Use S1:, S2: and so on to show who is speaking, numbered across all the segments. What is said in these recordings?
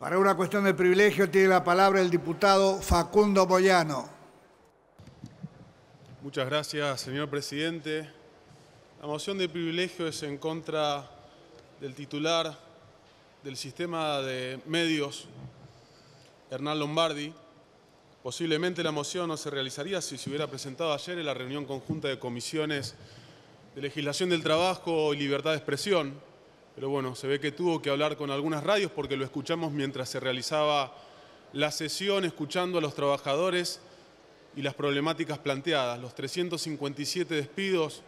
S1: Para una cuestión de privilegio tiene la palabra el diputado Facundo Boyano. Muchas gracias, señor presidente. La moción de privilegio es en contra del titular del sistema de medios, Hernán Lombardi. Posiblemente la moción no se realizaría si se hubiera presentado ayer en la reunión conjunta de comisiones de legislación del trabajo y libertad de expresión pero bueno, se ve que tuvo que hablar con algunas radios porque lo escuchamos mientras se realizaba la sesión, escuchando a los trabajadores y las problemáticas planteadas. Los 357 despidos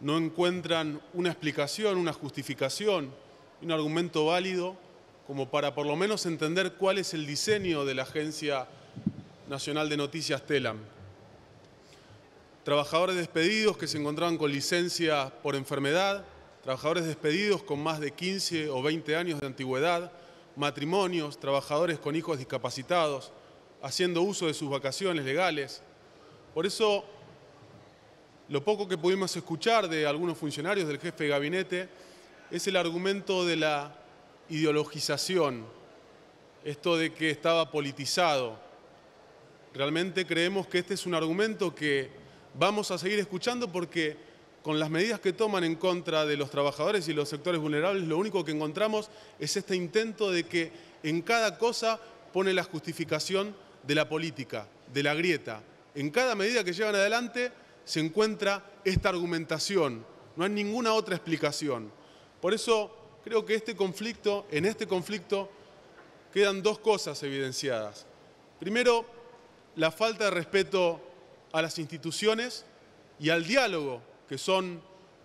S1: no encuentran una explicación, una justificación, un argumento válido como para por lo menos entender cuál es el diseño de la Agencia Nacional de Noticias TELAM. Trabajadores despedidos que se encontraban con licencia por enfermedad, trabajadores despedidos con más de 15 o 20 años de antigüedad, matrimonios, trabajadores con hijos discapacitados, haciendo uso de sus vacaciones legales. Por eso, lo poco que pudimos escuchar de algunos funcionarios del jefe de gabinete es el argumento de la ideologización, esto de que estaba politizado. Realmente creemos que este es un argumento que vamos a seguir escuchando porque con las medidas que toman en contra de los trabajadores y los sectores vulnerables, lo único que encontramos es este intento de que en cada cosa pone la justificación de la política, de la grieta. En cada medida que llevan adelante se encuentra esta argumentación, no hay ninguna otra explicación. Por eso creo que este conflicto, en este conflicto quedan dos cosas evidenciadas. Primero, la falta de respeto a las instituciones y al diálogo que son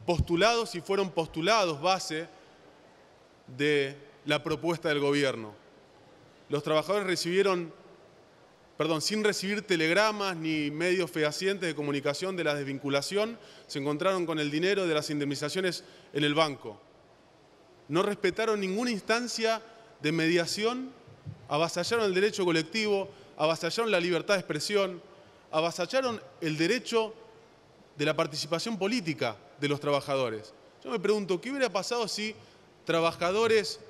S1: postulados y fueron postulados base de la propuesta del gobierno. Los trabajadores recibieron, perdón, sin recibir telegramas ni medios fehacientes de comunicación de la desvinculación, se encontraron con el dinero de las indemnizaciones en el banco. No respetaron ninguna instancia de mediación, avasallaron el derecho colectivo, avasallaron la libertad de expresión, avasallaron el derecho de la participación política de los trabajadores. Yo me pregunto, ¿qué hubiera pasado si trabajadores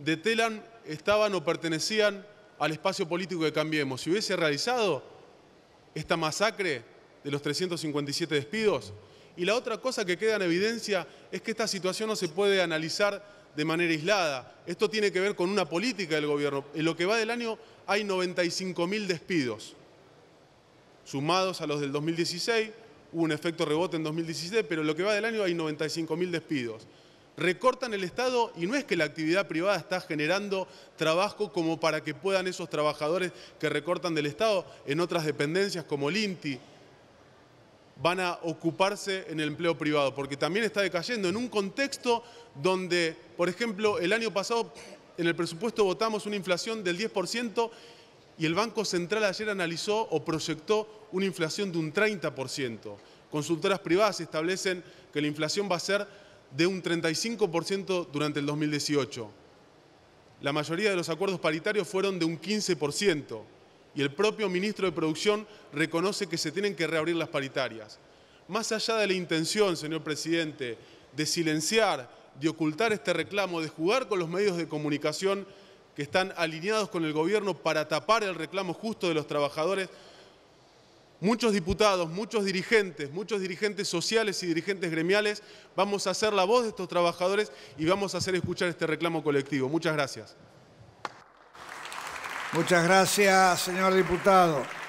S1: de Telan estaban o pertenecían al espacio político que Cambiemos? Si hubiese realizado esta masacre de los 357 despidos. Y la otra cosa que queda en evidencia es que esta situación no se puede analizar de manera aislada. Esto tiene que ver con una política del gobierno. En lo que va del año hay 95.000 despidos, sumados a los del 2016, hubo un efecto rebote en 2017, pero lo que va del año hay 95.000 despidos. Recortan el Estado y no es que la actividad privada está generando trabajo como para que puedan esos trabajadores que recortan del Estado en otras dependencias como el INTI, van a ocuparse en el empleo privado, porque también está decayendo en un contexto donde, por ejemplo, el año pasado en el presupuesto votamos una inflación del 10% y el Banco Central ayer analizó o proyectó una inflación de un 30%. Consultoras privadas establecen que la inflación va a ser de un 35% durante el 2018. La mayoría de los acuerdos paritarios fueron de un 15% y el propio ministro de Producción reconoce que se tienen que reabrir las paritarias. Más allá de la intención, señor presidente, de silenciar, de ocultar este reclamo, de jugar con los medios de comunicación, que están alineados con el gobierno para tapar el reclamo justo de los trabajadores, muchos diputados, muchos dirigentes, muchos dirigentes sociales y dirigentes gremiales, vamos a ser la voz de estos trabajadores y vamos a hacer escuchar este reclamo colectivo. Muchas gracias. Muchas gracias, señor diputado.